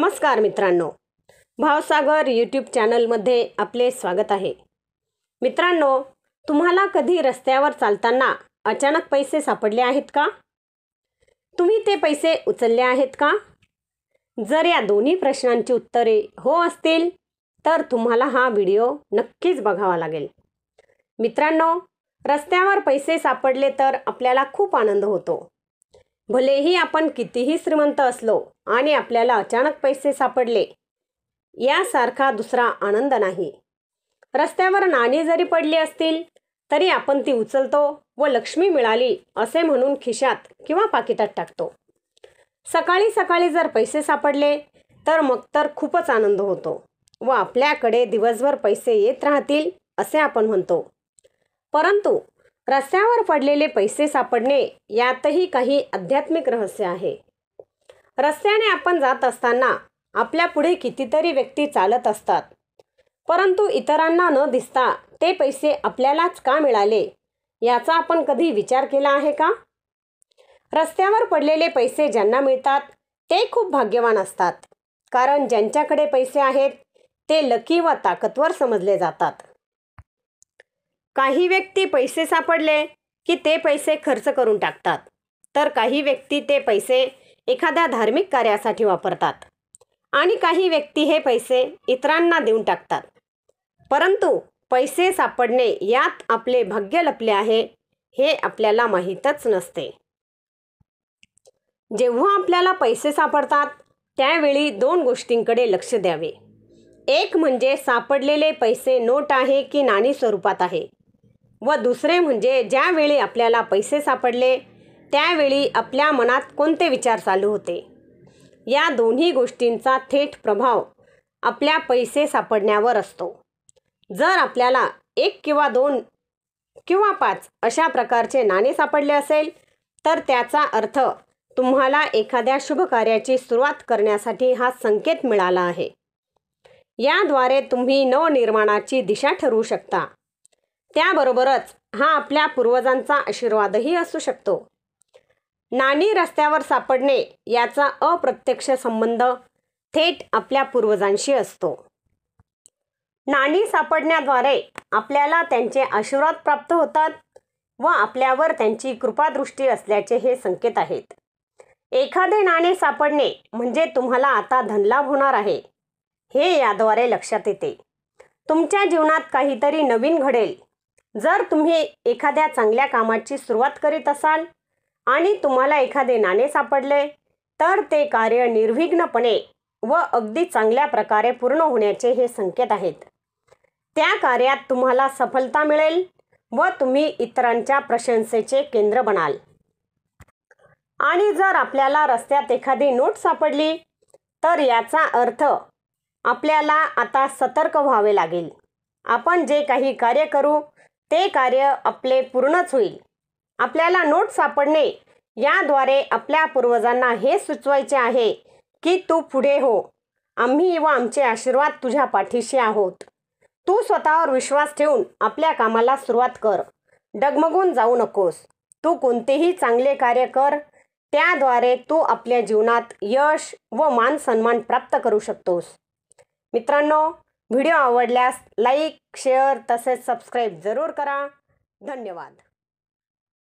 नमस्कार मित्रांनो भावसागर यूट्यूब चॅनलमध्ये आपले स्वागत आहे मित्रांनो तुम्हाला कधी रस्त्यावर चालताना अचानक पैसे सापडले आहेत का तुम्ही ते पैसे उचलले आहेत का जर या दोन्ही प्रश्नांची उत्तरे हो असतील तर तुम्हाला हा व्हिडिओ नक्कीच बघावा लागेल मित्रांनो रस्त्यावर पैसे सापडले तर आपल्याला खूप आनंद होतो भलेही आपण कितीही श्रीमंत असलो आणि आपल्याला अचानक पैसे सापडले यासारखा दुसरा आनंद नाही रस्त्यावर नाणी जरी पडली असतील तरी आपण ती उचलतो व लक्ष्मी मिळाली असे म्हणून खिशात किंवा पाकिटात टाकतो सकाळी सकाळी जर पैसे सापडले तर मग तर खूपच आनंद होतो व आपल्याकडे दिवसभर पैसे येत राहतील असे आपण म्हणतो परंतु रस्त्यावर पडलेले पैसे सापडणे यातही काही आध्यात्मिक रहस्य आहे रस्त्याने आपण जात असताना आपल्या पुढे कितीतरी व्यक्ती चालत असतात परंतु इतरांना न दिसता ते पैसे आपल्यालाच का मिळाले याचा आपण कधी विचार केला आहे का रस्त्यावर पडलेले पैसे ज्यांना मिळतात ते खूप भाग्यवान असतात कारण ज्यांच्याकडे पैसे आहेत ते लकी व ताकदवर समजले जातात काही व्यक्ती पैसे सापडले की ते पैसे खर्च करून टाकतात तर काही व्यक्ती ते पैसे एखाद्या धार्मिक कार्यासाठी वापरतात आणि काही व्यक्ती हे पैसे इतरांना देऊन टाकतात परंतु पैसे सापडणे यात आपले भाग्य लपले आहे हे आपल्याला माहीतच नसते जेव्हा आपल्याला पैसे सापडतात त्यावेळी दोन गोष्टींकडे लक्ष द्यावे एक म्हणजे सापडलेले पैसे नोट आहे की नाणी स्वरूपात आहे व दुसरे म्हणजे ज्यावेळी आपल्याला पैसे सापडले त्यावेळी आपल्या मनात कोणते विचार चालू होते या दोन्ही गोष्टींचा थेट प्रभाव आपल्या पैसे सापडण्यावर असतो जर आपल्याला एक किंवा दोन किंवा पाच अशा प्रकारचे नाणे सापडले असेल तर त्याचा अर्थ तुम्हाला एखाद्या शुभ कार्याची सुरुवात करण्यासाठी हा संकेत मिळाला आहे याद्वारे तुम्ही नवनिर्माणाची दिशा ठरवू शकता त्याबरोबरच हा आपल्या पूर्वजांचा आशीर्वादही असू शकतो नाणी रस्त्यावर सापडणे याचा अप्रत्यक्ष संबंध थेट आपल्या पूर्वजांशी असतो नाणी सापडण्याद्वारे आपल्याला त्यांचे आशीर्वाद प्राप्त होतात व आपल्यावर त्यांची कृपादृष्टी असल्याचे हे संकेत आहेत एखादे नाणे सापडणे म्हणजे तुम्हाला आता धनलाभ होणार आहे हे याद्वारे लक्षात येते तुमच्या जीवनात काहीतरी नवीन घडेल जर तुम्ही एखाद्या चांगल्या कामाची सुरुवात करीत असाल आणि तुम्हाला एखादे नाणे सापडले तर ते कार्य निर्विघ्नपणे व अगदी चांगल्या प्रकारे पूर्ण होण्याचे हे संकेत आहेत त्या कार्यात तुम्हाला सफलता मिळेल व तुम्ही इतरांच्या प्रशंसेचे केंद्र बनाल आणि जर आपल्याला रस्त्यात एखादी नोट सापडली तर याचा अर्थ आपल्याला आता सतर्क व्हावे लागेल आपण जे काही कार्य करू ते कार्य आपले पूर्णच होईल आपल्याला नोट सापडणे याद्वारे आपल्या पूर्वजांना हे सुचवायचे आहे की तू पुढे हो आम्ही व आमचे आशीर्वाद तुझ्या पाठीशी आहोत तू स्वतःवर विश्वास ठेवून आपल्या कामाला सुरुवात कर डगमगून जाऊ नकोस तू कोणतेही चांगले कार्य कर त्याद्वारे तू आपल्या जीवनात यश व मान सन्मान प्राप्त करू शकतोस मित्रांनो व्हिडिओ आवडल्यास लाईक शेअर तसेच सबस्क्राईब जरूर करा धन्यवाद